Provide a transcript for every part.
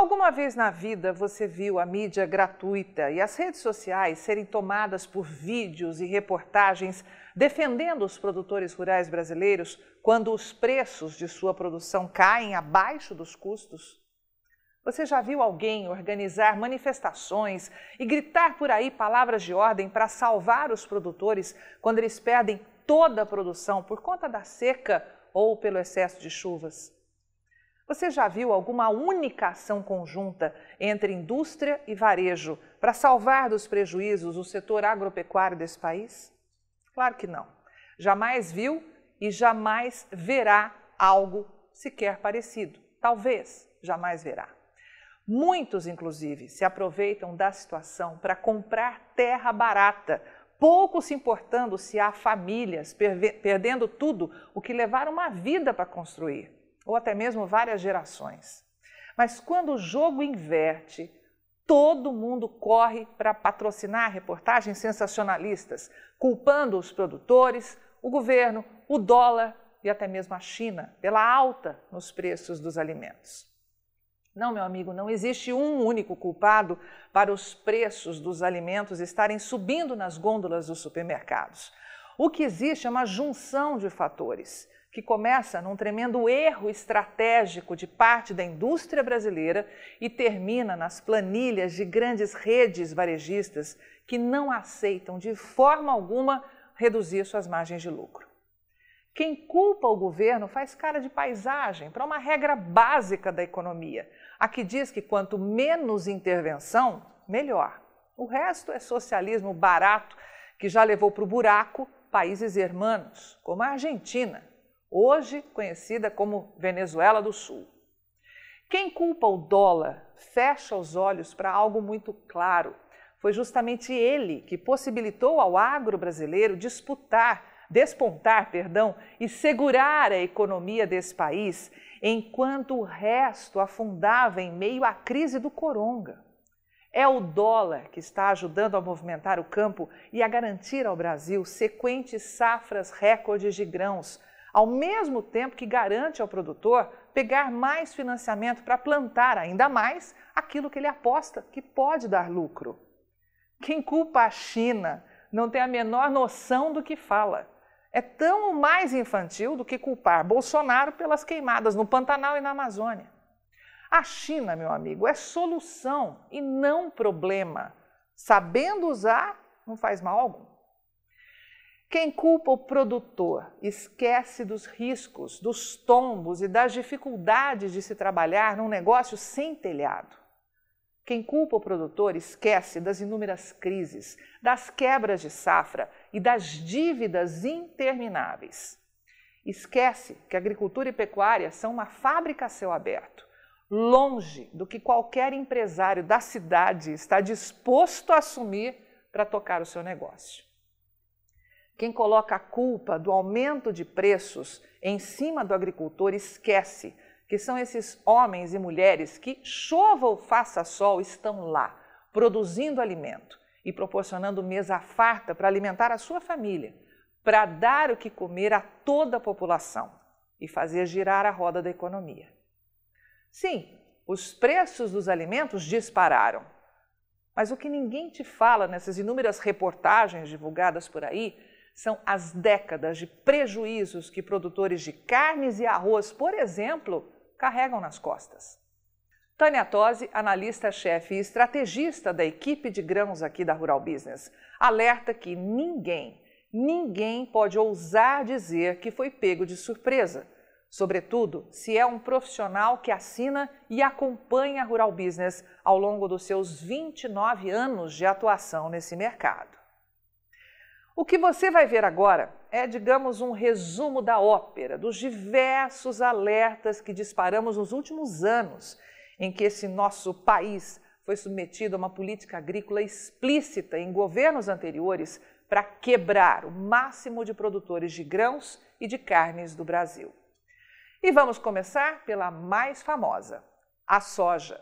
Alguma vez na vida você viu a mídia gratuita e as redes sociais serem tomadas por vídeos e reportagens defendendo os produtores rurais brasileiros quando os preços de sua produção caem abaixo dos custos? Você já viu alguém organizar manifestações e gritar por aí palavras de ordem para salvar os produtores quando eles perdem toda a produção por conta da seca ou pelo excesso de chuvas? Você já viu alguma única ação conjunta entre indústria e varejo para salvar dos prejuízos o setor agropecuário desse país? Claro que não. Jamais viu e jamais verá algo sequer parecido. Talvez jamais verá. Muitos, inclusive, se aproveitam da situação para comprar terra barata, pouco se importando se há famílias perdendo tudo o que levaram uma vida para construir ou até mesmo várias gerações. Mas quando o jogo inverte, todo mundo corre para patrocinar reportagens sensacionalistas, culpando os produtores, o governo, o dólar e até mesmo a China pela alta nos preços dos alimentos. Não, meu amigo, não existe um único culpado para os preços dos alimentos estarem subindo nas gôndolas dos supermercados. O que existe é uma junção de fatores que começa num tremendo erro estratégico de parte da indústria brasileira e termina nas planilhas de grandes redes varejistas que não aceitam de forma alguma reduzir suas margens de lucro. Quem culpa o governo faz cara de paisagem para uma regra básica da economia, a que diz que quanto menos intervenção, melhor. O resto é socialismo barato que já levou para o buraco países hermanos, como a Argentina, hoje conhecida como Venezuela do Sul. Quem culpa o dólar fecha os olhos para algo muito claro. Foi justamente ele que possibilitou ao agro brasileiro disputar, despontar, perdão, e segurar a economia desse país, enquanto o resto afundava em meio à crise do coronga. É o dólar que está ajudando a movimentar o campo e a garantir ao Brasil sequentes safras recordes de grãos, ao mesmo tempo que garante ao produtor pegar mais financiamento para plantar ainda mais aquilo que ele aposta que pode dar lucro. Quem culpa a China não tem a menor noção do que fala. É tão mais infantil do que culpar Bolsonaro pelas queimadas no Pantanal e na Amazônia. A China, meu amigo, é solução e não problema. Sabendo usar, não faz mal algum. Quem culpa o produtor esquece dos riscos, dos tombos e das dificuldades de se trabalhar num negócio sem telhado. Quem culpa o produtor esquece das inúmeras crises, das quebras de safra e das dívidas intermináveis. Esquece que agricultura e pecuária são uma fábrica a céu aberto, longe do que qualquer empresário da cidade está disposto a assumir para tocar o seu negócio. Quem coloca a culpa do aumento de preços em cima do agricultor esquece que são esses homens e mulheres que, chova ou faça sol, estão lá, produzindo alimento e proporcionando mesa farta para alimentar a sua família, para dar o que comer a toda a população e fazer girar a roda da economia. Sim, os preços dos alimentos dispararam. Mas o que ninguém te fala nessas inúmeras reportagens divulgadas por aí são as décadas de prejuízos que produtores de carnes e arroz, por exemplo, carregam nas costas. Tânia Tosi, analista-chefe e estrategista da equipe de grãos aqui da Rural Business, alerta que ninguém, ninguém pode ousar dizer que foi pego de surpresa, sobretudo se é um profissional que assina e acompanha a Rural Business ao longo dos seus 29 anos de atuação nesse mercado. O que você vai ver agora é, digamos, um resumo da ópera, dos diversos alertas que disparamos nos últimos anos em que esse nosso país foi submetido a uma política agrícola explícita em governos anteriores para quebrar o máximo de produtores de grãos e de carnes do Brasil. E vamos começar pela mais famosa, a soja.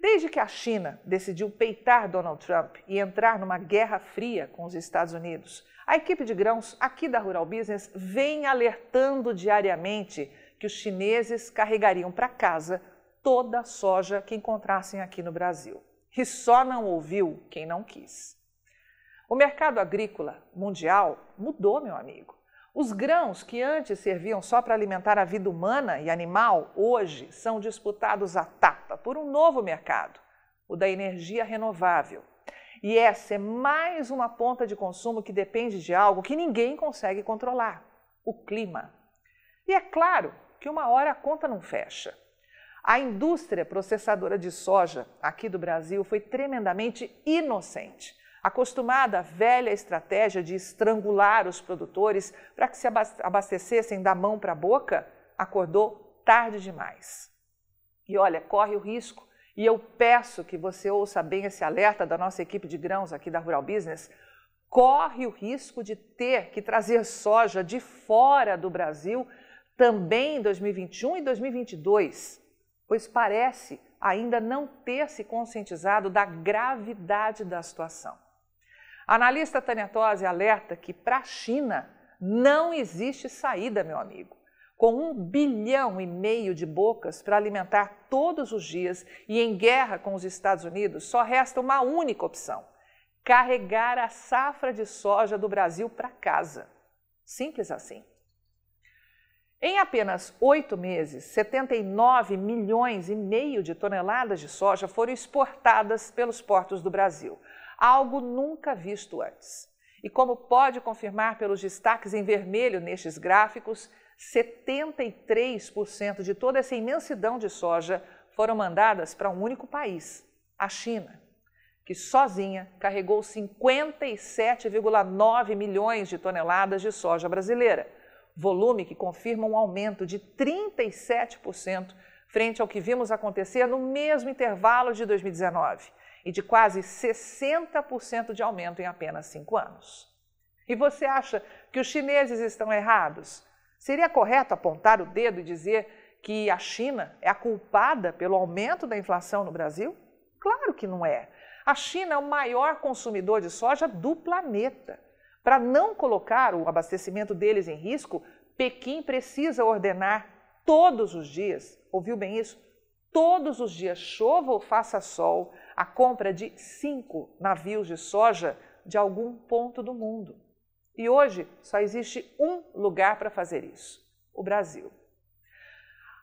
Desde que a China decidiu peitar Donald Trump e entrar numa guerra fria com os Estados Unidos, a equipe de grãos aqui da Rural Business vem alertando diariamente que os chineses carregariam para casa toda a soja que encontrassem aqui no Brasil. E só não ouviu quem não quis. O mercado agrícola mundial mudou, meu amigo. Os grãos que antes serviam só para alimentar a vida humana e animal, hoje são disputados à tapa por um novo mercado, o da energia renovável. E essa é mais uma ponta de consumo que depende de algo que ninguém consegue controlar: o clima. E é claro que uma hora a conta não fecha. A indústria processadora de soja aqui do Brasil foi tremendamente inocente Acostumada à velha estratégia de estrangular os produtores para que se abastecessem da mão para a boca, acordou tarde demais. E olha, corre o risco, e eu peço que você ouça bem esse alerta da nossa equipe de grãos aqui da Rural Business, corre o risco de ter que trazer soja de fora do Brasil também em 2021 e 2022, pois parece ainda não ter se conscientizado da gravidade da situação. A analista Tânia Tosi alerta que para a China não existe saída, meu amigo. Com um bilhão e meio de bocas para alimentar todos os dias e em guerra com os Estados Unidos, só resta uma única opção: carregar a safra de soja do Brasil para casa. Simples assim. Em apenas oito meses, 79 milhões e meio de toneladas de soja foram exportadas pelos portos do Brasil, algo nunca visto antes. E como pode confirmar pelos destaques em vermelho nestes gráficos, 73% de toda essa imensidão de soja foram mandadas para um único país, a China, que sozinha carregou 57,9 milhões de toneladas de soja brasileira, volume que confirma um aumento de 37% frente ao que vimos acontecer no mesmo intervalo de 2019 e de quase 60% de aumento em apenas cinco anos. E você acha que os chineses estão errados? Seria correto apontar o dedo e dizer que a China é a culpada pelo aumento da inflação no Brasil? Claro que não é. A China é o maior consumidor de soja do planeta. Para não colocar o abastecimento deles em risco, Pequim precisa ordenar todos os dias, ouviu bem isso? Todos os dias, chova ou faça sol, a compra de cinco navios de soja de algum ponto do mundo. E hoje só existe um lugar para fazer isso: o Brasil.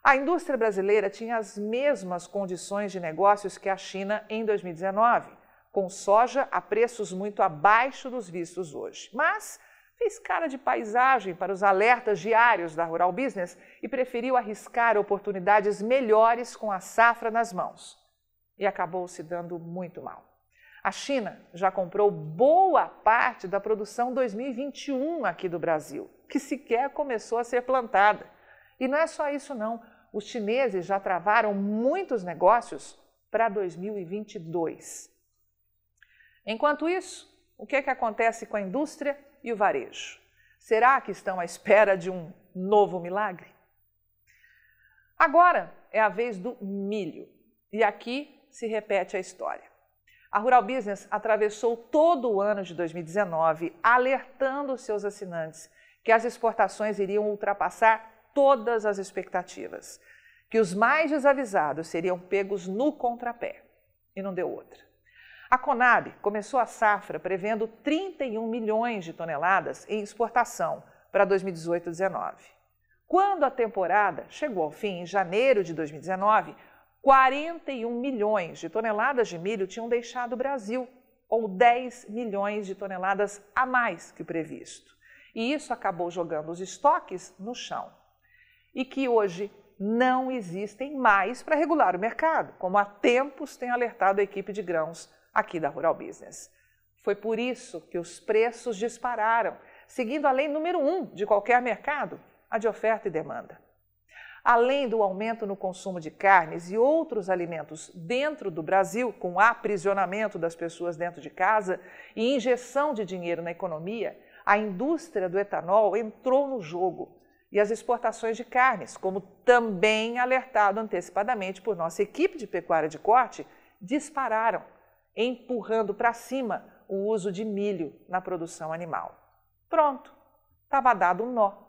A indústria brasileira tinha as mesmas condições de negócios que a China em 2019, com soja a preços muito abaixo dos vistos hoje. Mas fez cara de paisagem para os alertas diários da Rural Business e preferiu arriscar oportunidades melhores com a safra nas mãos e acabou se dando muito mal. A China já comprou boa parte da produção 2021 aqui do Brasil, que sequer começou a ser plantada. E não é só isso não, os chineses já travaram muitos negócios para 2022. Enquanto isso, o que é que acontece com a indústria e o varejo? Será que estão à espera de um novo milagre? Agora é a vez do milho. E aqui se repete a história. A Rural Business atravessou todo o ano de 2019 alertando seus assinantes que as exportações iriam ultrapassar todas as expectativas, que os mais desavisados seriam pegos no contrapé. E não deu outra. A Conab começou a safra prevendo 31 milhões de toneladas em exportação para 2018-19. Quando a temporada chegou ao fim, em janeiro de 2019, 41 milhões de toneladas de milho tinham deixado o Brasil, ou 10 milhões de toneladas a mais que o previsto. E isso acabou jogando os estoques no chão. E que hoje não existem mais para regular o mercado, como há tempos tem alertado a equipe de grãos aqui da Rural Business. Foi por isso que os preços dispararam, seguindo a lei número um de qualquer mercado, a de oferta e demanda. Além do aumento no consumo de carnes e outros alimentos dentro do Brasil, com aprisionamento das pessoas dentro de casa e injeção de dinheiro na economia, a indústria do etanol entrou no jogo e as exportações de carnes, como também alertado antecipadamente por nossa equipe de pecuária de corte, dispararam, empurrando para cima o uso de milho na produção animal. Pronto, estava dado um nó.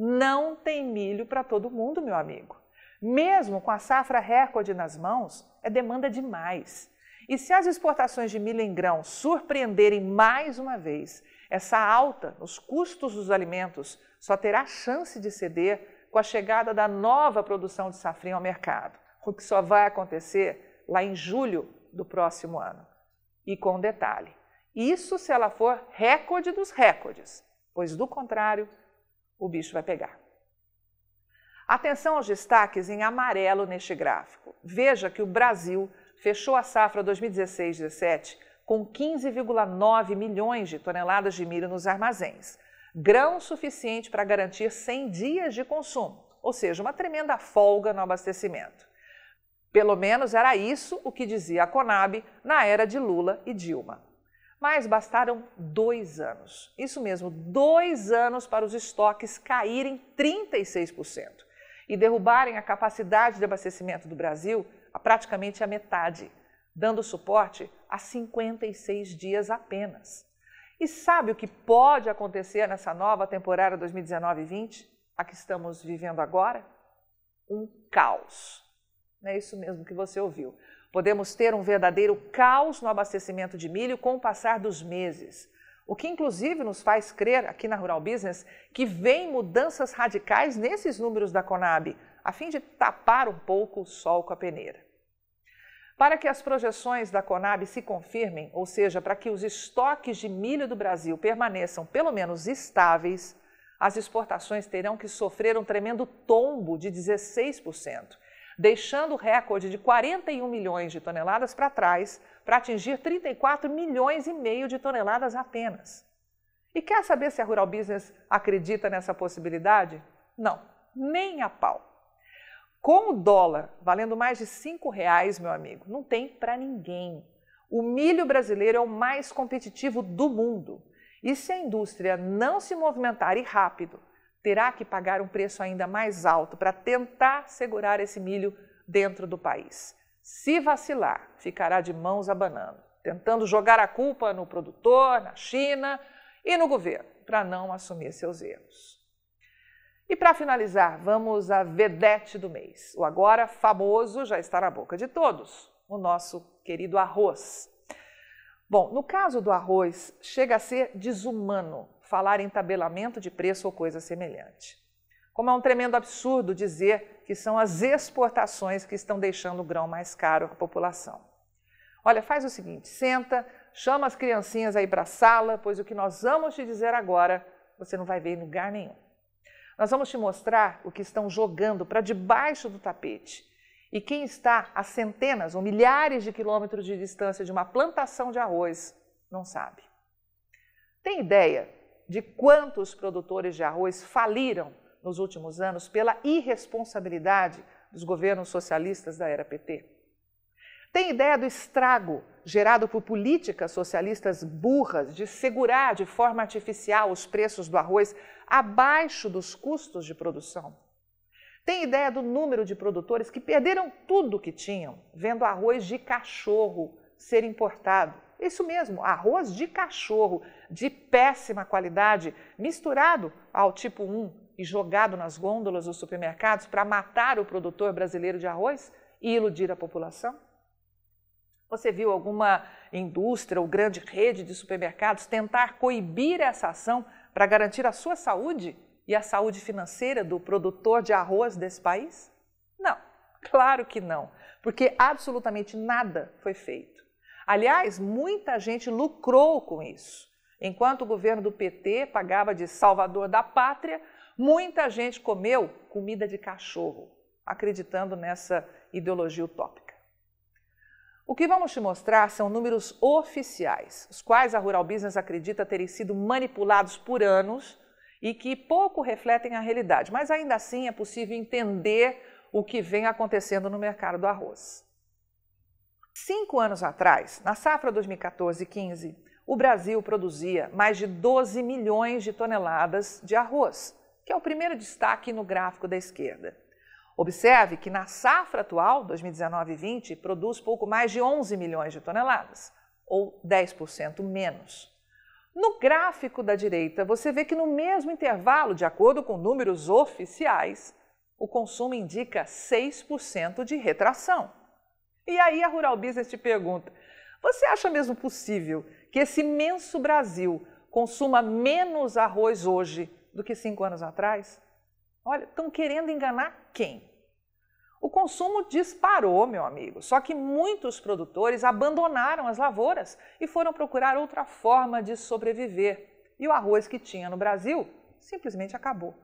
Não tem milho para todo mundo, meu amigo. Mesmo com a safra recorde nas mãos, é demanda demais. E se as exportações de milho em grão surpreenderem mais uma vez, essa alta nos custos dos alimentos só terá chance de ceder com a chegada da nova produção de safrinha ao mercado, o que só vai acontecer lá em julho do próximo ano. E com um detalhe, isso se ela for recorde dos recordes, pois do contrário, o bicho vai pegar. Atenção aos destaques em amarelo neste gráfico. Veja que o Brasil fechou a safra 2016-17 com 15,9 milhões de toneladas de milho nos armazéns, grão suficiente para garantir 100 dias de consumo, ou seja, uma tremenda folga no abastecimento. Pelo menos era isso o que dizia a Conab na era de Lula e Dilma. Mas bastaram dois anos, isso mesmo, dois anos para os estoques caírem 36% e derrubarem a capacidade de abastecimento do Brasil a praticamente a metade, dando suporte a 56 dias apenas. E sabe o que pode acontecer nessa nova temporada 2019-20, a que estamos vivendo agora? Um caos. É isso mesmo que você ouviu Podemos ter um verdadeiro caos no abastecimento de milho com o passar dos meses. O que, inclusive, nos faz crer, aqui na Rural Business, que vem mudanças radicais nesses números da Conab, a fim de tapar um pouco o sol com a peneira. Para que as projeções da Conab se confirmem, ou seja, para que os estoques de milho do Brasil permaneçam pelo menos estáveis, as exportações terão que sofrer um tremendo tombo de 16% deixando o recorde de 41 milhões de toneladas para trás para atingir 34 milhões e meio de toneladas apenas. E quer saber se a Rural Business acredita nessa possibilidade? Não, nem a pau. Com o dólar valendo mais de cinco reais, meu amigo, não tem para ninguém. O milho brasileiro é o mais competitivo do mundo. E se a indústria não se movimentar e rápido terá que pagar um preço ainda mais alto para tentar segurar esse milho dentro do país. Se vacilar, ficará de mãos abanando, tentando jogar a culpa no produtor, na China e no governo, para não assumir seus erros. E para finalizar, vamos à vedete do mês. O agora famoso já está na boca de todos, o nosso querido arroz. Bom, no caso do arroz, chega a ser desumano falar em tabelamento de preço ou coisa semelhante. Como é um tremendo absurdo dizer que são as exportações que estão deixando o grão mais caro à população. Olha, faz o seguinte: senta, chama as criancinhas aí para a sala, pois o que nós vamos te dizer agora você não vai ver em lugar nenhum. Nós vamos te mostrar o que estão jogando para debaixo do tapete. E quem está a centenas ou milhares de quilômetros de distância de uma plantação de arroz não sabe. Tem ideia de quantos produtores de arroz faliram nos últimos anos pela irresponsabilidade dos governos socialistas da era PT. Tem ideia do estrago gerado por políticas socialistas burras de segurar de forma artificial os preços do arroz abaixo dos custos de produção? Tem ideia do número de produtores que perderam tudo o que tinham vendo arroz de cachorro ser importado? Isso mesmo, arroz de cachorro, de péssima qualidade, misturado ao tipo 1 e jogado nas gôndolas dos supermercados para matar o produtor brasileiro de arroz e iludir a população? Você viu alguma indústria ou grande rede de supermercados tentar coibir essa ação para garantir a sua saúde e a saúde financeira do produtor de arroz desse país? Não, claro que não, porque absolutamente nada foi feito. Aliás, muita gente lucrou com isso. Enquanto o governo do PT pagava de salvador da pátria, muita gente comeu comida de cachorro, acreditando nessa ideologia utópica. O que vamos te mostrar são números oficiais, os quais a Rural Business acredita terem sido manipulados por anos e que pouco refletem a realidade, mas ainda assim é possível entender o que vem acontecendo no mercado do arroz. Cinco anos atrás, na safra 2014-15, o Brasil produzia mais de 12 milhões de toneladas de arroz, que é o primeiro destaque no gráfico da esquerda. Observe que na safra atual, 2019-20, produz pouco mais de 11 milhões de toneladas, ou 10% menos. No gráfico da direita, você vê que no mesmo intervalo, de acordo com números oficiais, o consumo indica 6% de retração. E aí a Rural Business te pergunta: você acha mesmo possível que esse imenso Brasil consuma menos arroz hoje do que cinco anos atrás? Olha, estão querendo enganar quem? O consumo disparou, meu amigo, só que muitos produtores abandonaram as lavouras e foram procurar outra forma de sobreviver. E o arroz que tinha no Brasil simplesmente acabou.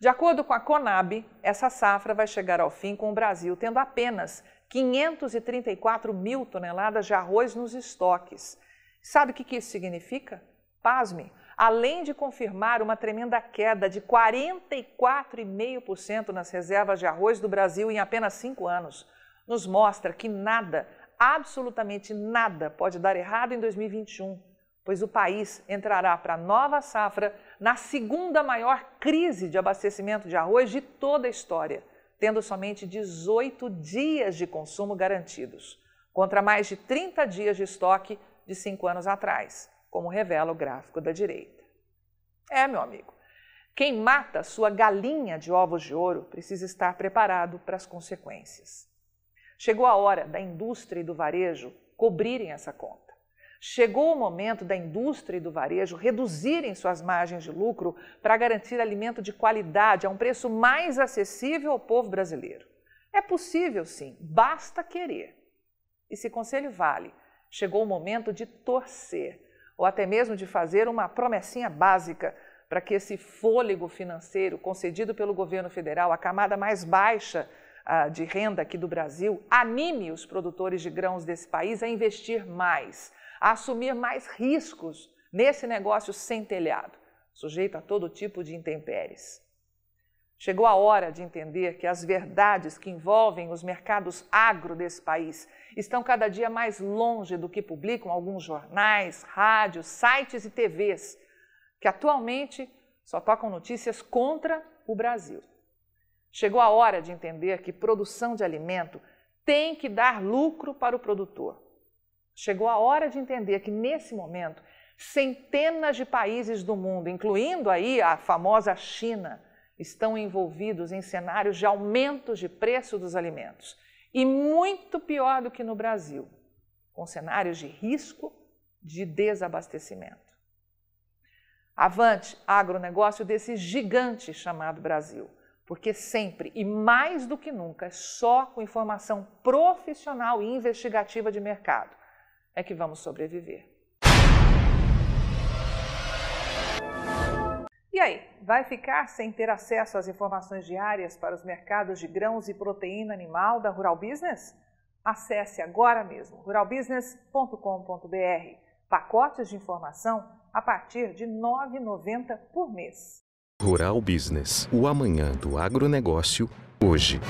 De acordo com a Conab, essa safra vai chegar ao fim com o Brasil tendo apenas 534 mil toneladas de arroz nos estoques. Sabe o que isso significa? Pasme! Além de confirmar uma tremenda queda de 44,5% nas reservas de arroz do Brasil em apenas cinco anos, nos mostra que nada, absolutamente nada, pode dar errado em 2021, pois o país entrará para a nova safra na segunda maior crise de abastecimento de arroz de toda a história tendo somente 18 dias de consumo garantidos, contra mais de 30 dias de estoque de cinco anos atrás, como revela o gráfico da direita. É, meu amigo, quem mata sua galinha de ovos de ouro precisa estar preparado para as consequências. Chegou a hora da indústria e do varejo cobrirem essa conta. Chegou o momento da indústria e do varejo reduzirem suas margens de lucro para garantir alimento de qualidade a um preço mais acessível ao povo brasileiro. É possível, sim, basta querer. E se conselho vale, chegou o momento de torcer, ou até mesmo de fazer uma promessinha básica para que esse fôlego financeiro concedido pelo governo federal à camada mais baixa ah, de renda aqui do Brasil anime os produtores de grãos desse país a investir mais a assumir mais riscos nesse negócio sem telhado, sujeito a todo tipo de intempéries. Chegou a hora de entender que as verdades que envolvem os mercados agro desse país estão cada dia mais longe do que publicam alguns jornais, rádios, sites e TVs, que atualmente só tocam notícias contra o Brasil. Chegou a hora de entender que produção de alimento tem que dar lucro para o produtor. Chegou a hora de entender que, nesse momento, centenas de países do mundo, incluindo aí a famosa China, estão envolvidos em cenários de aumentos de preço dos alimentos. E muito pior do que no Brasil, com cenários de risco de desabastecimento. Avante, agronegócio desse gigante chamado Brasil, porque sempre e mais do que nunca, é só com informação profissional e investigativa de mercado é que vamos sobreviver. E aí, vai ficar sem ter acesso às informações diárias para os mercados de grãos e proteína animal da Rural Business? Acesse agora mesmo ruralbusiness.com.br. Pacotes de informação a partir de R$ 9,90 por mês. Rural Business, o amanhã do agronegócio, hoje.